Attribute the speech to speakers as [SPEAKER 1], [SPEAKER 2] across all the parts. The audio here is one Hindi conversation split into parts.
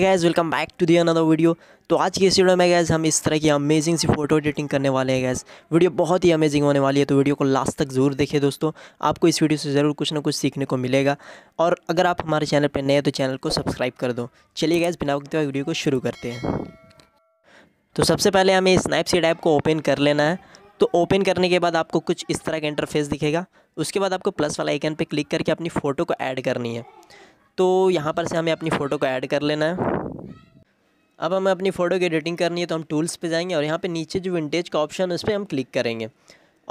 [SPEAKER 1] guys welcome back to the another video तो आज की इस वीडियो में गैज़ हम इस तरह की अमेजिंग सी फोटो एडिटिंग करने वाले हैं गैज़ वीडियो बहुत ही अमेजिंग होने वाली है तो वीडियो को लास्ट तक जरूर देखिए दोस्तों आपको इस वीडियो से ज़रूर कुछ ना कुछ सीखने को मिलेगा और अगर आप हमारे चैनल पर नए हैं तो चैनल को सब्सक्राइब कर दो चलिए गैज़ बिना वक्त वीडियो को शुरू करते हैं तो सबसे पहले हमें स्नैपसीड ऐप को ओपन कर लेना है तो ओपन करने के बाद आपको कुछ इस तरह का इंटरफेस दिखेगा उसके बाद आपको प्लस वाला आइकन पर क्लिक करके अपनी फ़ोटो को ऐड करनी है तो यहाँ पर से हमें अपनी फ़ोटो को ऐड कर लेना है अब हमें अपनी फ़ोटो की एडिटिंग करनी है तो हम टूल्स पे जाएंगे और यहाँ पे नीचे जो विंटेज का ऑप्शन है उस पर हम क्लिक करेंगे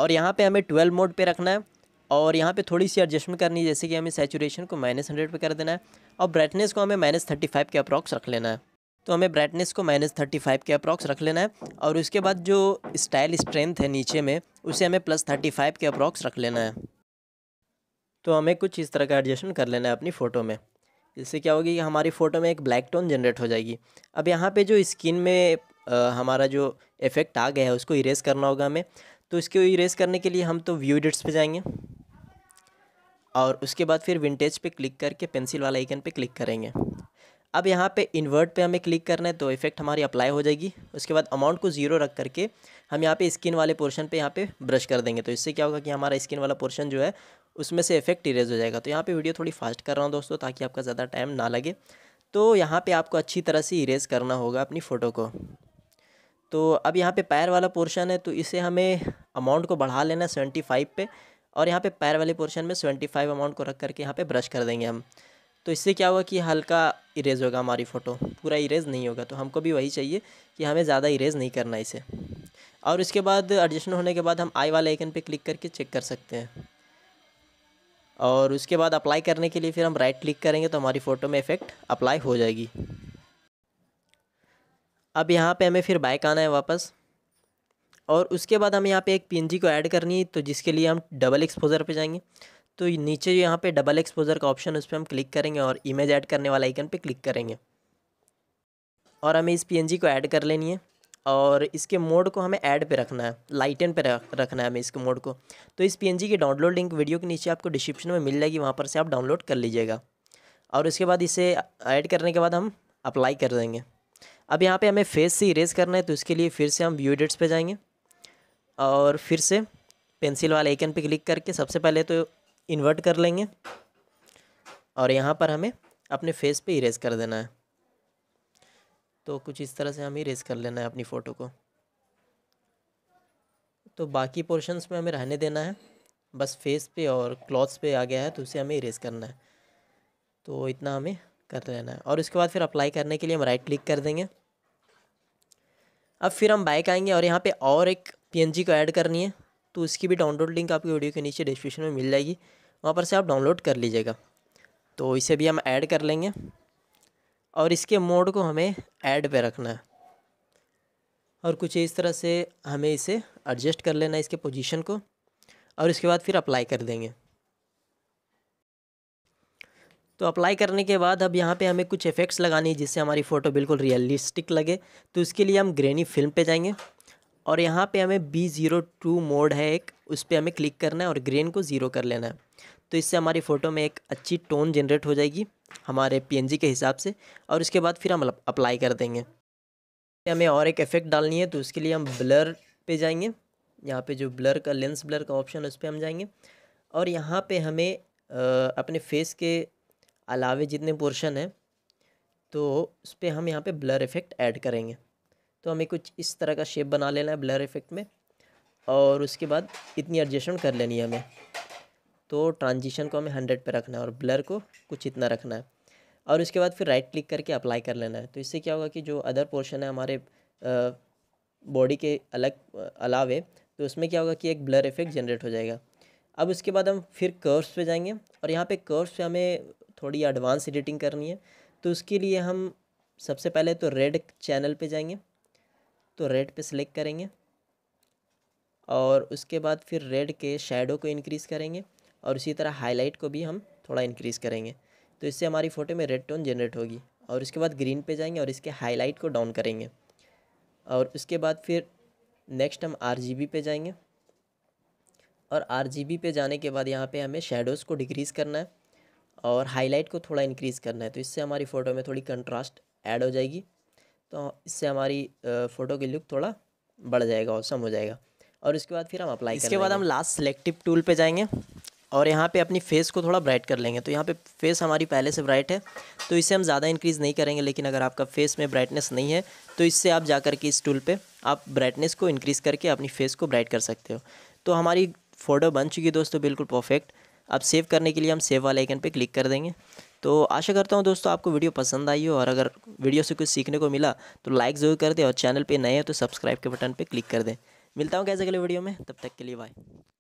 [SPEAKER 1] और यहाँ पे हमें ट्वेल्व मोड पे रखना है और यहाँ पे थोड़ी सी एडजस्टमेंट करनी है जैसे कि हमें सेचुरेशन को माइनस हंड्रेड पर कर देना है और ब्राइटनेस को हमें माइनस थर्टी फाइव के अप्रॉक्स रख लेना है तो हमें ब्राइटनेस को माइनस थर्टी फाइव के अप्रॉक्स रख लेना है और उसके बाद जो स्टाइल स्ट्रेंथ है नीचे में उसे हमें प्लस थर्टी फाइव के अप्रॉक्स रख लेना है तो हमें कुछ इस तरह का एडजस्टमेंट कर लेना है अपनी फ़ोटो में जिससे क्या होगी कि हमारी फ़ोटो में एक ब्लैक टोन जनरेट हो जाएगी अब यहाँ पे जो स्किन में आ, हमारा जो इफ़ेक्ट आ गया है उसको इरेज करना होगा हमें तो इसको इरेज करने के लिए हम तो व्यू एडिट्स पे जाएंगे और उसके बाद फिर विंटेज पे क्लिक करके पेंसिल वाला आइकन पे क्लिक करेंगे अब यहाँ पे इन्वर्ट पे हमें क्लिक करना है तो इफेक्ट हमारी अप्लाई हो जाएगी उसके बाद अमाउंट को ज़ीरो रख करके हम यहाँ पे स्किन वाले पोर्शन पे यहाँ पे ब्रश कर देंगे तो इससे क्या होगा कि हमारा स्किन वाला पोर्शन जो है उसमें से इफेक्ट इरेज हो जाएगा तो यहाँ पे वीडियो थोड़ी फास्ट कर रहा हूँ दोस्तों ताकि आपका ज़्यादा टाइम ना लगे तो यहाँ पर आपको अच्छी तरह से इरेज करना होगा अपनी फ़ोटो को तो अब यहाँ पर पैर वाला पोर्शन है तो इसे हमें अमाउंट को बढ़ा लेना है सेवेंटी फाइव और यहाँ पर पैर वाले पोर्शन में सेवेंटी फाइव अमाउंट को रख करके यहाँ पर ब्रश कर देंगे हम तो इससे क्या हुआ कि हल्का इरेज होगा हमारी फ़ोटो पूरा इरेज नहीं होगा तो हमको भी वही चाहिए कि हमें ज़्यादा इरेज नहीं करना इसे और इसके बाद एडजस्टमेंट होने के बाद हम आई वाले आइकन पे क्लिक करके चेक कर सकते हैं और उसके बाद अप्लाई करने के लिए फिर हम राइट क्लिक करेंगे तो हमारी फ़ोटो में इफ़ेक्ट अप्लाई हो जाएगी अब यहाँ पे हमें फिर बाइक आना है वापस और उसके बाद हमें यहाँ पे एक पीएनजी को ऐड करनी है तो जिसके लिए हम डबल एक्सपोज़र पे जाएंगे तो नीचे जो यहाँ पे डबल एक्सपोजर का ऑप्शन उस पर हम क्लिक करेंगे और इमेज ऐड करने वाला आइकन पे क्लिक करेंगे और हमें इस पीएनजी को ऐड कर लेनी है और इसके मोड को हमें ऐड पे रखना है लाइटन पे रखना है हमें इसके मोड को तो इस पी की डाउनलोड लिंक वीडियो के नीचे आपको डिस्क्रिप्शन में मिल जाएगी वहाँ पर से आप डाउनलोड कर लीजिएगा और उसके बाद इसे ऐड करने के बाद हम अप्लाई कर देंगे अब यहाँ पे हमें फेस से इरेज करना है तो इसके लिए फिर से हम व्यू एडिट्स पे जाएंगे और फिर से पेंसिल वाले आइकन पे क्लिक करके सबसे पहले तो इन्वर्ट कर लेंगे और यहाँ पर हमें अपने फेस पे इरेज कर देना है तो कुछ इस तरह से हमें इरेज कर लेना है अपनी फ़ोटो को तो बाकी पोर्शंस में हमें रहने देना है बस फेस पे और क्लॉथ्स पे आ गया है तो उसे हमें इरेज करना है तो इतना हमें कर लेना है और उसके बाद फिर अप्लाई करने के लिए हम राइट क्लिक कर देंगे अब फिर हम बाइक आएंगे और यहाँ पे और एक पीएनजी को ऐड करनी है तो उसकी भी डाउनलोड लिंक आपकी वीडियो के नीचे डिस्क्रिप्शन में मिल जाएगी वहाँ पर से आप डाउनलोड कर लीजिएगा तो इसे भी हम ऐड कर लेंगे और इसके मोड को हमें ऐड पे रखना है और कुछ इस तरह से हमें इसे एडजस्ट कर लेना है इसके पोजीशन को और इसके बाद फिर अप्लाई कर देंगे तो अप्लाई करने के बाद अब यहाँ पे हमें कुछ इफ़ेक्ट्स लगानी है जिससे हमारी फ़ोटो बिल्कुल रियलिस्टिक लगे तो उसके लिए हम ग्रेनी फिल्म पे जाएंगे और यहाँ पे हमें बी ज़ीरो टू मोड है एक उस पर हमें क्लिक करना है और ग्रेन को ज़ीरो कर लेना है तो इससे हमारी फ़ोटो में एक अच्छी टोन जनरेट हो जाएगी हमारे पीएनजी के हिसाब से और उसके बाद फिर हम अप्लाई कर देंगे हमें और एक इफ़ेक्ट डालनी है तो उसके लिए हम ब्लर पे जाएंगे यहाँ पे जो ब्लर का लेंस ब्लर का ऑप्शन है उस पर हम जाएंगे और यहाँ पे हमें आ, अपने फेस के अलावे जितने पोर्शन हैं तो उस पर हम यहाँ पे ब्लर इफ़ेक्ट ऐड करेंगे तो हमें कुछ इस तरह का शेप बना लेना है ब्लर इफेक्ट में और उसके बाद इतनी एडजस्टमेंट कर लेनी है हमें तो ट्रांजिशन को हमें हंड्रेड पर रखना है और ब्लर को कुछ इतना रखना है और उसके बाद फिर राइट क्लिक करके अप्लाई कर लेना है तो इससे क्या होगा कि जो अदर पोर्शन है हमारे बॉडी के अलग अलावे तो उसमें क्या होगा कि एक ब्लर इफेक्ट जनरेट हो जाएगा अब उसके बाद हम फिर कर्व्स पे जाएंगे और यहाँ पे कर्व्स पे हमें थोड़ी एडवांस एडिटिंग करनी है तो उसके लिए हम सबसे पहले तो रेड चैनल पे जाएंगे तो रेड पे सेलेक्ट करेंगे और उसके बाद फिर रेड के शेडो को इनक्रीज़ करेंगे और उसी तरह हाईलाइट को भी हम थोड़ा इंक्रीज़ करेंगे तो इससे हमारी फ़ोटो में रेड टोन जनरेट होगी और उसके बाद ग्रीन पे जाएंगे और इसके हाईलाइट को डाउन करेंगे और उसके बाद फिर नेक्स्ट हम आर पे जाएंगे और आर पे जाने के बाद यहाँ पे हमें शेडोज़ को डिक्रीज़ करना है और हाईलाइट को थोड़ा इंक्रीज़ करना है तो इससे हमारी फ़ोटो में थोड़ी कंट्रास्ट ऐड हो जाएगी तो इससे हमारी फ़ोटो की लुक थोड़ा बढ़ जाएगा औसम हो जाएगा और उसके बाद फिर हम अप्लाई इसके बाद हम लास्ट सेलेक्टिव टूल पे जाएंगे और यहाँ पे अपनी फेस को थोड़ा ब्राइट कर लेंगे तो यहाँ पे फेस हमारी पहले से ब्राइट है तो इसे हम ज़्यादा इंक्रीज़ नहीं करेंगे लेकिन अगर आपका फेस में ब्राइटनेस नहीं है तो इससे आप जा के इस टूल पर आप ब्राइटनेस को इंक्रीज़ करके अपनी फेस को ब्राइट कर सकते हो तो हमारी फ़ोटो बन चुकी है दोस्तों बिल्कुल परफेक्ट अब सेव करने के लिए हम सेव वाले आइकन पर क्लिक कर देंगे तो आशा करता हूँ दोस्तों आपको वीडियो पसंद आई हो और अगर वीडियो से कुछ सीखने को मिला तो लाइक ज़रूर कर दें और चैनल पर नए हो तो सब्सक्राइब के बटन पर क्लिक कर दें मिलता हूँ कैसे अगले वीडियो में तब तक के लिए बाय